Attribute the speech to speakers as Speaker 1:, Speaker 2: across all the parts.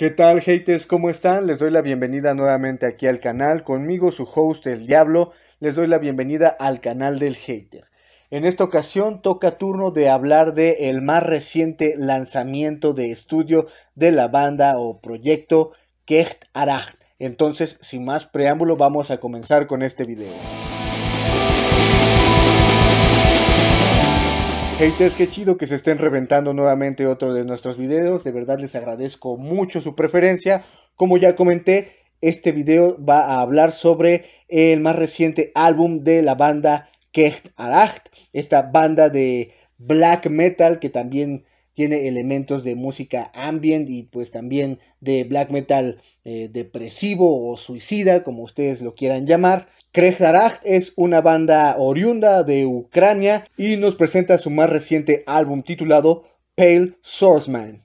Speaker 1: ¿Qué tal, haters? ¿Cómo están? Les doy la bienvenida nuevamente aquí al canal. Conmigo su host, el Diablo. Les doy la bienvenida al canal del hater. En esta ocasión toca turno de hablar de el más reciente lanzamiento de estudio de la banda o proyecto Kecht Aracht. Entonces, sin más preámbulo, vamos a comenzar con este video. Haters, qué chido que se estén reventando nuevamente otro de nuestros videos. De verdad les agradezco mucho su preferencia. Como ya comenté, este video va a hablar sobre el más reciente álbum de la banda Kecht Aracht, esta banda de black metal que también tiene elementos de música ambient y pues también de black metal eh, depresivo o suicida, como ustedes lo quieran llamar. Krejdarach es una banda oriunda de Ucrania y nos presenta su más reciente álbum titulado Pale Swordsman.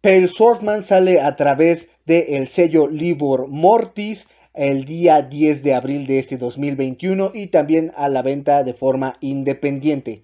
Speaker 1: Pale Swordsman sale a través del el sello Livor Mortis el día 10 de abril de este 2021 y también a la venta de forma independiente.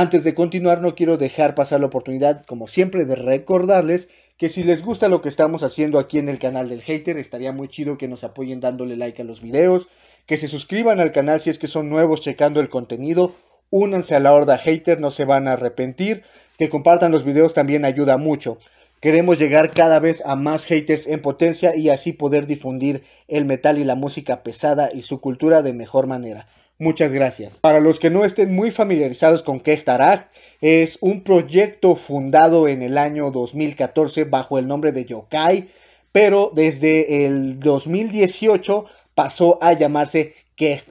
Speaker 1: Antes de continuar, no quiero dejar pasar la oportunidad, como siempre, de recordarles que si les gusta lo que estamos haciendo aquí en el canal del hater, estaría muy chido que nos apoyen dándole like a los videos, que se suscriban al canal si es que son nuevos checando el contenido, únanse a la horda hater, no se van a arrepentir, que compartan los videos también ayuda mucho. Queremos llegar cada vez a más haters en potencia y así poder difundir el metal y la música pesada y su cultura de mejor manera. Muchas gracias. Para los que no estén muy familiarizados con Arag, es un proyecto fundado en el año 2014 bajo el nombre de Yokai, pero desde el 2018 pasó a llamarse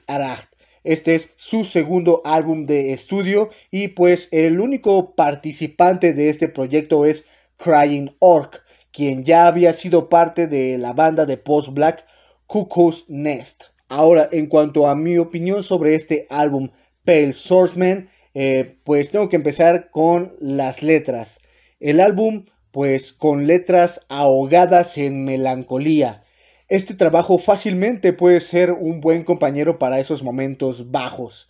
Speaker 1: Arag. Este es su segundo álbum de estudio y pues el único participante de este proyecto es Crying Orc, quien ya había sido parte de la banda de post-black Cuckoo's Nest. Ahora, en cuanto a mi opinión sobre este álbum, Pale Swordsman, eh, pues tengo que empezar con las letras. El álbum, pues con letras ahogadas en melancolía. Este trabajo fácilmente puede ser un buen compañero para esos momentos bajos.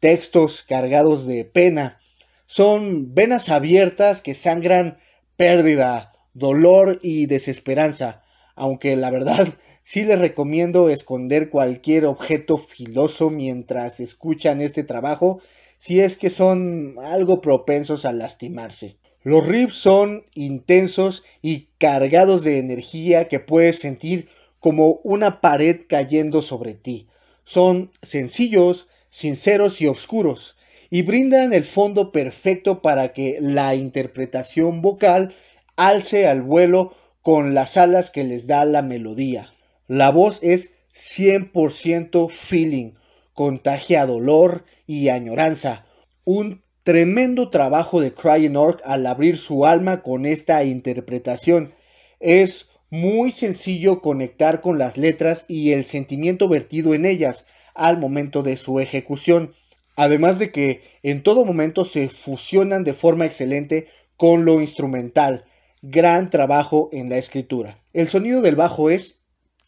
Speaker 1: Textos cargados de pena. Son venas abiertas que sangran pérdida, dolor y desesperanza. Aunque la verdad Sí les recomiendo esconder cualquier objeto filoso mientras escuchan este trabajo, si es que son algo propensos a lastimarse. Los riffs son intensos y cargados de energía que puedes sentir como una pared cayendo sobre ti. Son sencillos, sinceros y oscuros, y brindan el fondo perfecto para que la interpretación vocal alce al vuelo con las alas que les da la melodía. La voz es 100% feeling, contagia dolor y añoranza. Un tremendo trabajo de Crying Orc al abrir su alma con esta interpretación. Es muy sencillo conectar con las letras y el sentimiento vertido en ellas al momento de su ejecución. Además de que en todo momento se fusionan de forma excelente con lo instrumental. Gran trabajo en la escritura. El sonido del bajo es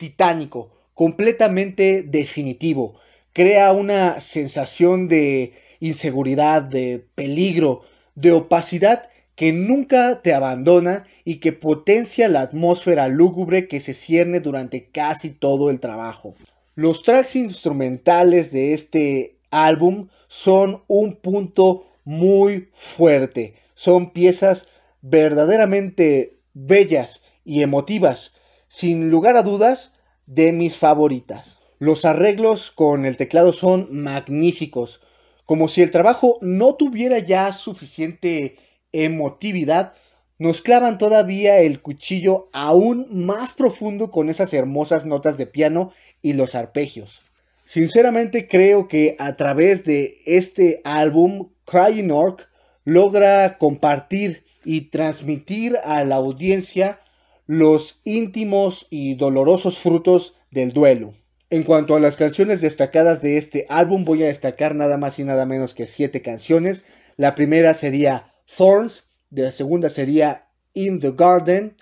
Speaker 1: titánico, completamente definitivo. Crea una sensación de inseguridad, de peligro, de opacidad que nunca te abandona y que potencia la atmósfera lúgubre que se cierne durante casi todo el trabajo. Los tracks instrumentales de este álbum son un punto muy fuerte. Son piezas verdaderamente bellas y emotivas sin lugar a dudas, de mis favoritas. Los arreglos con el teclado son magníficos, como si el trabajo no tuviera ya suficiente emotividad, nos clavan todavía el cuchillo aún más profundo con esas hermosas notas de piano y los arpegios. Sinceramente creo que a través de este álbum, Crying Orc logra compartir y transmitir a la audiencia los íntimos y dolorosos frutos del duelo. En cuanto a las canciones destacadas de este álbum, voy a destacar nada más y nada menos que siete canciones. La primera sería Thorns, la segunda sería In the Garden,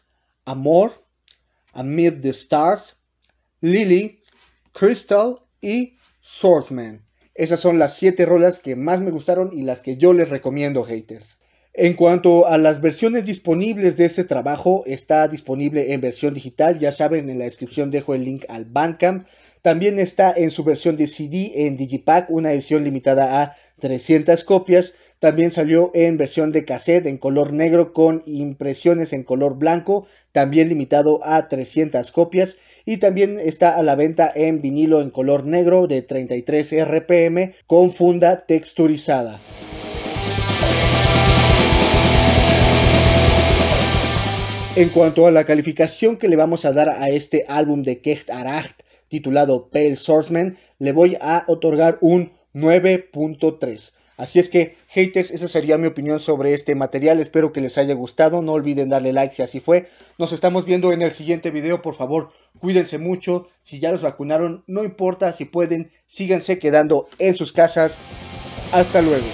Speaker 1: Amor, Amid the Stars, Lily, Crystal y Swordsman. Esas son las siete rolas que más me gustaron y las que yo les recomiendo, haters. En cuanto a las versiones disponibles de este trabajo, está disponible en versión digital, ya saben, en la descripción dejo el link al Bandcamp. También está en su versión de CD en Digipack, una edición limitada a 300 copias. También salió en versión de cassette en color negro con impresiones en color blanco, también limitado a 300 copias. Y también está a la venta en vinilo en color negro de 33 RPM con funda texturizada. En cuanto a la calificación que le vamos a dar a este álbum de Kecht Aracht titulado Pale Swordsman, le voy a otorgar un 9.3. Así es que, haters, esa sería mi opinión sobre este material. Espero que les haya gustado. No olviden darle like si así fue. Nos estamos viendo en el siguiente video. Por favor, cuídense mucho. Si ya los vacunaron, no importa. Si pueden, síganse quedando en sus casas. Hasta luego.